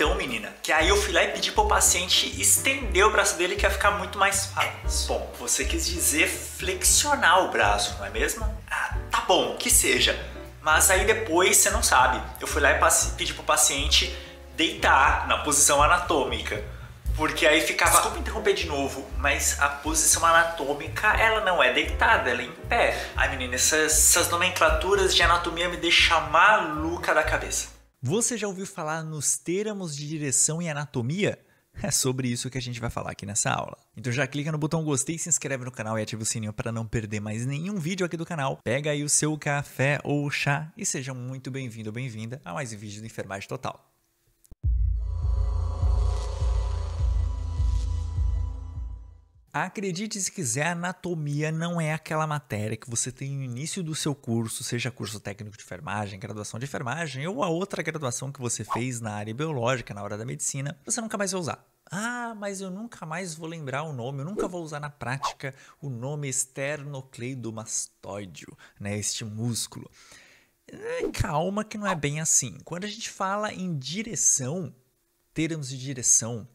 então, menina, que aí eu fui lá e pedi pro paciente estender o braço dele que ia ficar muito mais fácil. Bom, você quis dizer flexionar o braço, não é mesmo? Ah, tá bom, que seja. Mas aí depois você não sabe. Eu fui lá e pedi pro paciente deitar na posição anatômica. Porque aí ficava. Desculpa interromper de novo, mas a posição anatômica, ela não é deitada, ela é em pé. Ai, menina, essas, essas nomenclaturas de anatomia me deixam maluca da cabeça. Você já ouviu falar nos termos de direção e anatomia? É sobre isso que a gente vai falar aqui nessa aula. Então já clica no botão gostei, se inscreve no canal e ativa o sininho para não perder mais nenhum vídeo aqui do canal. Pega aí o seu café ou chá e seja muito bem-vindo ou bem-vinda a mais um vídeo do Enfermagem Total. Acredite se quiser, anatomia não é aquela matéria que você tem no início do seu curso, seja curso técnico de enfermagem, graduação de enfermagem ou a outra graduação que você fez na área biológica, na hora da medicina, você nunca mais vai usar. Ah, mas eu nunca mais vou lembrar o nome, eu nunca vou usar na prática o nome esternocleidomastóideo, né, este músculo. É, calma que não é bem assim. Quando a gente fala em direção, termos de direção,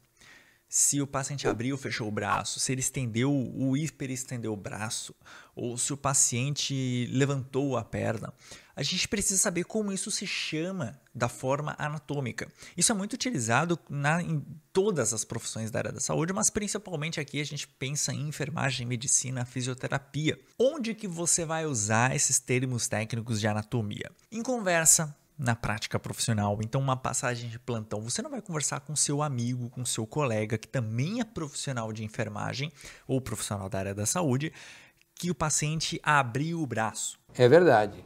se o paciente abriu, fechou o braço, se ele estendeu, o hiper estendeu o braço, ou se o paciente levantou a perna. A gente precisa saber como isso se chama da forma anatômica. Isso é muito utilizado na, em todas as profissões da área da saúde, mas principalmente aqui a gente pensa em enfermagem, medicina, fisioterapia. Onde que você vai usar esses termos técnicos de anatomia? Em conversa, na prática profissional. Então, uma passagem de plantão, você não vai conversar com seu amigo, com seu colega que também é profissional de enfermagem ou profissional da área da saúde, que o paciente abriu o braço. É verdade.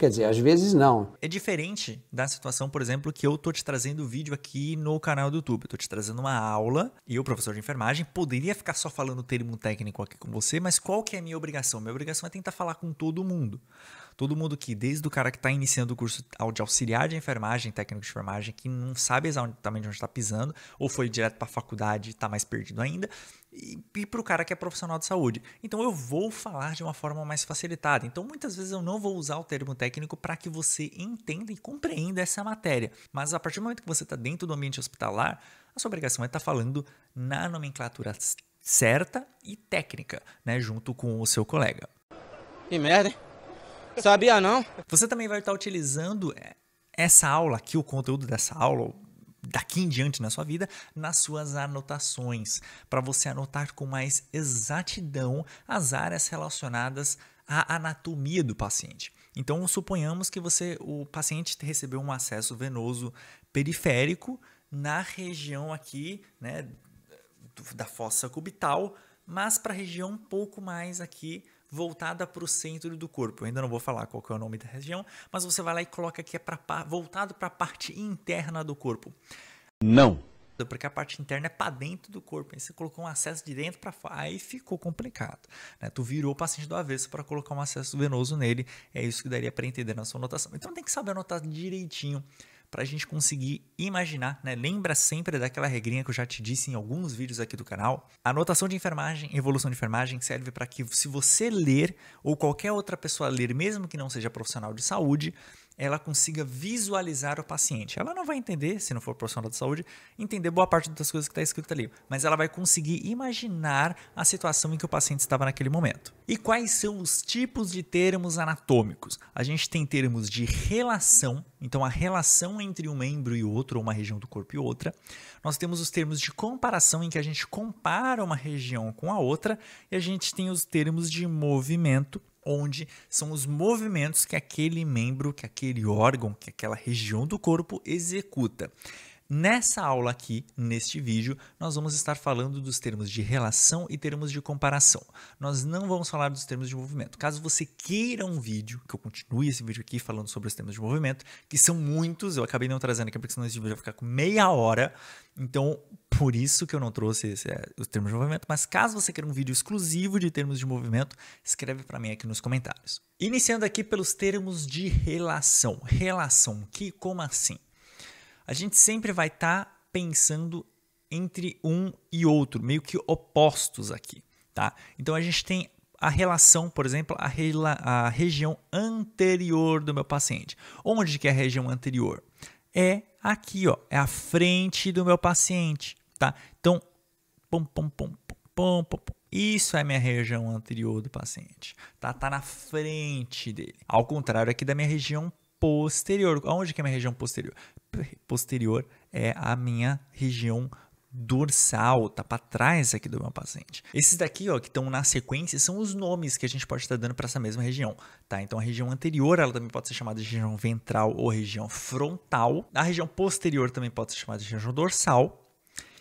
Quer dizer, às vezes não. É diferente da situação, por exemplo, que eu tô te trazendo vídeo aqui no canal do YouTube. Eu tô te trazendo uma aula e o professor de enfermagem, poderia ficar só falando termo técnico aqui com você, mas qual que é a minha obrigação? Minha obrigação é tentar falar com todo mundo. Todo mundo que, desde o cara que está iniciando o curso de auxiliar de enfermagem, técnico de enfermagem, que não sabe exatamente onde está pisando, ou foi direto para a faculdade e está mais perdido ainda, e, e para o cara que é profissional de saúde. Então eu vou falar de uma forma mais facilitada. Então muitas vezes eu não vou usar o termo técnico para que você entenda e compreenda essa matéria. Mas a partir do momento que você está dentro do ambiente hospitalar, a sua obrigação é estar tá falando na nomenclatura certa e técnica, né, junto com o seu colega. Que merda, hein? Sabia não? Você também vai estar tá utilizando é, essa aula aqui, o conteúdo dessa aula, daqui em diante na sua vida, nas suas anotações, para você anotar com mais exatidão as áreas relacionadas à anatomia do paciente. Então, suponhamos que você, o paciente recebeu um acesso venoso periférico na região aqui, né, da fossa cubital, mas para a região um pouco mais aqui voltada para o centro do corpo. Eu ainda não vou falar qual é o nome da região, mas você vai lá e coloca que é pra, voltado para a parte interna do corpo. Não. Porque a parte interna é para dentro do corpo. Aí você colocou um acesso de dentro para fora. Aí ficou complicado. Né? Tu virou o paciente do avesso para colocar um acesso venoso nele. É isso que daria para entender na sua anotação. Então tem que saber anotar direitinho para a gente conseguir imaginar, né? Lembra sempre daquela regrinha que eu já te disse em alguns vídeos aqui do canal. A notação de enfermagem, evolução de enfermagem serve para que se você ler ou qualquer outra pessoa ler, mesmo que não seja profissional de saúde, ela consiga visualizar o paciente. Ela não vai entender, se não for profissional de saúde, entender boa parte das coisas que está escrito ali, mas ela vai conseguir imaginar a situação em que o paciente estava naquele momento. E quais são os tipos de termos anatômicos? A gente tem termos de relação, então a relação entre um membro e outro, ou uma região do corpo e outra. Nós temos os termos de comparação, em que a gente compara uma região com a outra, e a gente tem os termos de movimento, onde são os movimentos que aquele membro, que aquele órgão, que aquela região do corpo executa. Nessa aula aqui, neste vídeo, nós vamos estar falando dos termos de relação e termos de comparação. Nós não vamos falar dos termos de movimento. Caso você queira um vídeo, que eu continue esse vídeo aqui falando sobre os termos de movimento, que são muitos, eu acabei não trazendo aqui porque senão esse vídeo vai ficar com meia hora. Então, por isso que eu não trouxe esse, é, os termos de movimento, mas caso você queira um vídeo exclusivo de termos de movimento, escreve para mim aqui nos comentários. Iniciando aqui pelos termos de relação. Relação, que como assim? a gente sempre vai estar tá pensando entre um e outro, meio que opostos aqui, tá? Então a gente tem a relação, por exemplo, a, a região anterior do meu paciente. Onde que é a região anterior? É aqui, ó, é a frente do meu paciente, tá? Então, Isso é minha região anterior do paciente, tá? Tá na frente dele. Ao contrário aqui da minha região posterior. Onde que é a minha região posterior? posterior é a minha região dorsal, tá para trás aqui do meu paciente. Esses daqui, ó, que estão na sequência, são os nomes que a gente pode estar tá dando para essa mesma região, tá? Então a região anterior, ela também pode ser chamada de região ventral ou região frontal. A região posterior também pode ser chamada de região dorsal.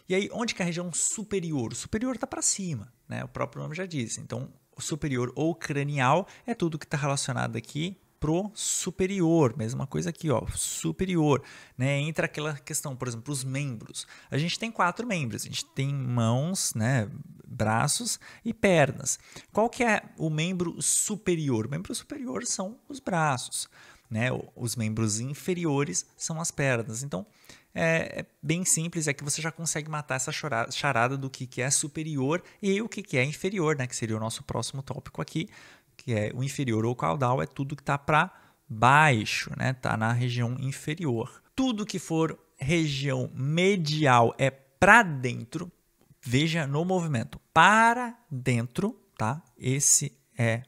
E aí, onde que é a região superior? O superior tá para cima, né? O próprio nome já diz. Então, superior ou cranial é tudo que está relacionado aqui pro superior, mesma coisa aqui, ó, superior, né? Entra aquela questão, por exemplo, os membros. A gente tem quatro membros, a gente tem mãos, né, braços e pernas. Qual que é o membro superior? O membro superior são os braços, né? Os membros inferiores são as pernas. Então, é, é, bem simples, é que você já consegue matar essa charada do que, que é superior e o que, que é inferior, né? Que seria o nosso próximo tópico aqui, que é o inferior ou caudal, é tudo que está para baixo, né? Está na região inferior. Tudo que for região medial é para dentro. Veja no movimento para dentro, tá? Esse é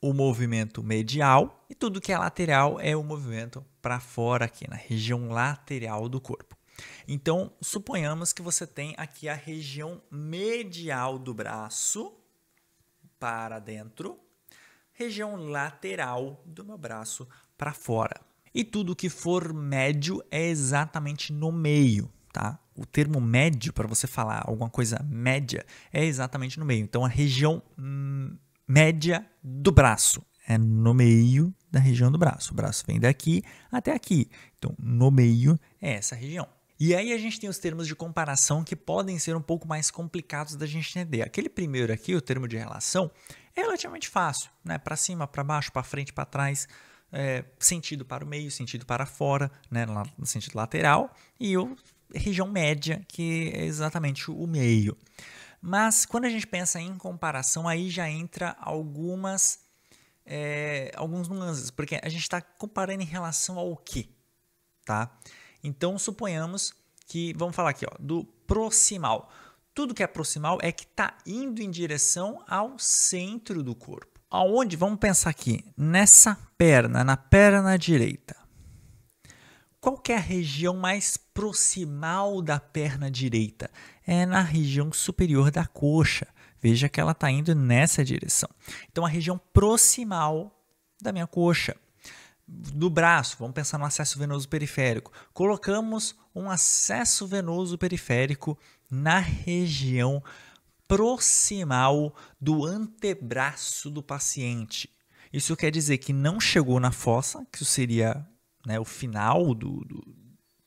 o movimento medial e tudo que é lateral é o movimento para fora aqui na região lateral do corpo. Então, suponhamos que você tem aqui a região medial do braço, para dentro, região lateral do meu braço para fora. E tudo que for médio é exatamente no meio, tá? O termo médio, para você falar alguma coisa média, é exatamente no meio. Então, a região hum, média do braço é no meio da região do braço. O braço vem daqui até aqui. Então, no meio é essa região. E aí a gente tem os termos de comparação que podem ser um pouco mais complicados da gente entender. Aquele primeiro aqui, o termo de relação, é relativamente fácil, né? Para cima, para baixo, para frente, para trás, é, sentido para o meio, sentido para fora, né? No sentido lateral e o região média, que é exatamente o meio. Mas quando a gente pensa em comparação, aí já entra algumas é, alguns nuances, porque a gente está comparando em relação ao que, tá? Então, suponhamos que, vamos falar aqui, ó, do proximal. Tudo que é proximal é que está indo em direção ao centro do corpo. Aonde? Vamos pensar aqui, nessa perna, na perna direita. Qual que é a região mais proximal da perna direita? É na região superior da coxa. Veja que ela está indo nessa direção. Então, a região proximal da minha coxa do braço, vamos pensar no acesso venoso periférico. Colocamos um acesso venoso periférico na região proximal do antebraço do paciente. Isso quer dizer que não chegou na fossa, que seria né, o final do, do,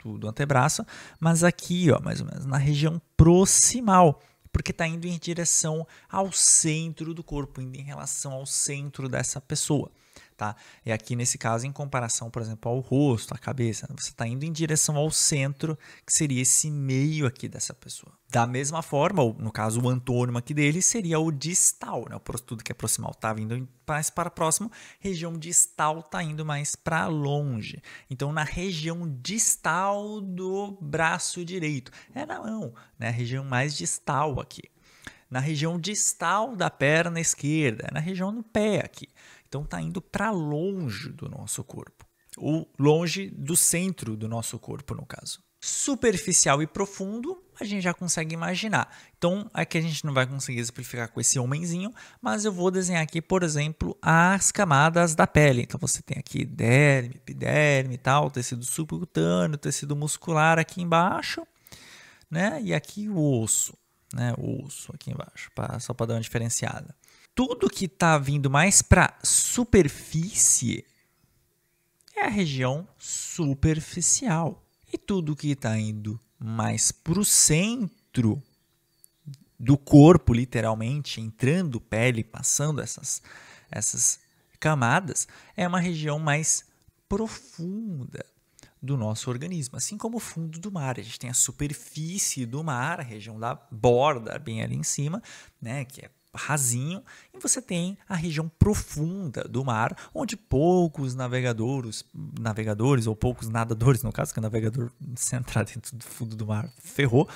do, do antebraço, mas aqui, ó, mais ou menos, na região proximal porque está indo em direção ao centro do corpo, indo em relação ao centro dessa pessoa tá? E é aqui nesse caso, em comparação, por exemplo, ao rosto, à cabeça, você está indo em direção ao centro, que seria esse meio aqui dessa pessoa. Da mesma forma, no caso, o antônimo aqui dele seria o distal, né? O tudo que é proximal está vindo mais para próximo, região distal está indo mais para longe. Então, na região distal do braço direito. É na mão, né? região mais distal aqui. Na região distal da perna esquerda, é na região do pé aqui. Então está indo para longe do nosso corpo, ou longe do centro do nosso corpo, no caso. Superficial e profundo, a gente já consegue imaginar. Então, aqui a gente não vai conseguir exemplificar com esse homenzinho, mas eu vou desenhar aqui, por exemplo, as camadas da pele. Então, você tem aqui derme, epiderme e tal, tecido subcutâneo, tecido muscular aqui embaixo, né? E aqui o osso, né? O osso aqui embaixo, pra, só para dar uma diferenciada tudo que está vindo mais para superfície é a região superficial. E tudo que está indo mais para o centro do corpo, literalmente, entrando pele, passando essas, essas camadas, é uma região mais profunda do nosso organismo, assim como o fundo do mar. A gente tem a superfície do mar, a região da borda, bem ali em cima, né, que é rasinho e você tem a região profunda do mar, onde poucos navegadores, navegadores ou poucos nadadores, no caso, que o navegador se entrar dentro do fundo do mar ferrou,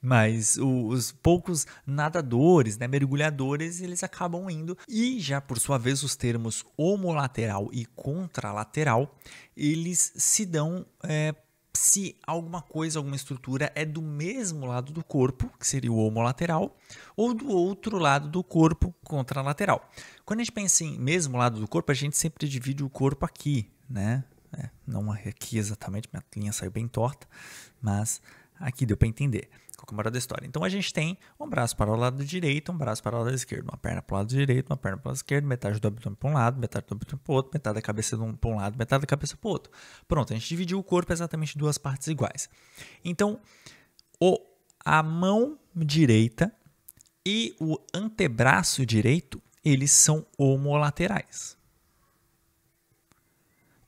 mas os poucos nadadores, né, mergulhadores, eles acabam indo e já por sua vez os termos homolateral e contralateral, eles se dão é, se alguma coisa, alguma estrutura é do mesmo lado do corpo, que seria o homolateral, ou do outro lado do corpo, contralateral. Quando a gente pensa em mesmo lado do corpo, a gente sempre divide o corpo aqui, né? É, não é aqui exatamente, minha linha saiu bem torta, mas Aqui deu para entender. Qual que é a moral da história? Então a gente tem um braço para o lado direito, um braço para o lado esquerdo, uma perna para o lado direito, uma perna para o lado esquerdo, metade do abdômen para um lado, metade do abdômen para o outro, metade da cabeça para um lado, metade da cabeça para o outro. Pronto, a gente dividiu o corpo exatamente em duas partes iguais. Então, o, a mão direita e o antebraço direito, eles são homolaterais.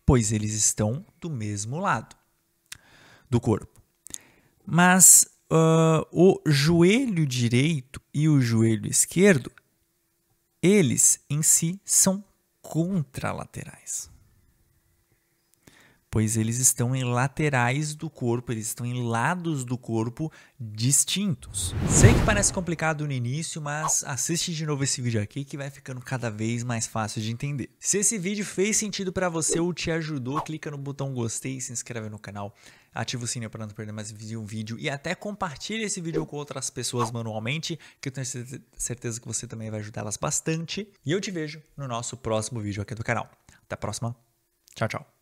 Pois eles estão do mesmo lado do corpo mas uh, o joelho direito e o joelho esquerdo, eles em si são contralaterais. Pois eles estão em laterais do corpo, eles estão em lados do corpo distintos. Sei que parece complicado no início, mas assiste de novo esse vídeo aqui que vai ficando cada vez mais fácil de entender. Se esse vídeo fez sentido para você ou te ajudou, clica no botão gostei, e se inscreve no canal ativa o sininho para não perder mais um vídeo e até compartilhe esse vídeo com outras pessoas manualmente, que eu tenho certeza que você também vai ajudá-las bastante. E eu te vejo no nosso próximo vídeo aqui do canal. Até a próxima. Tchau, tchau.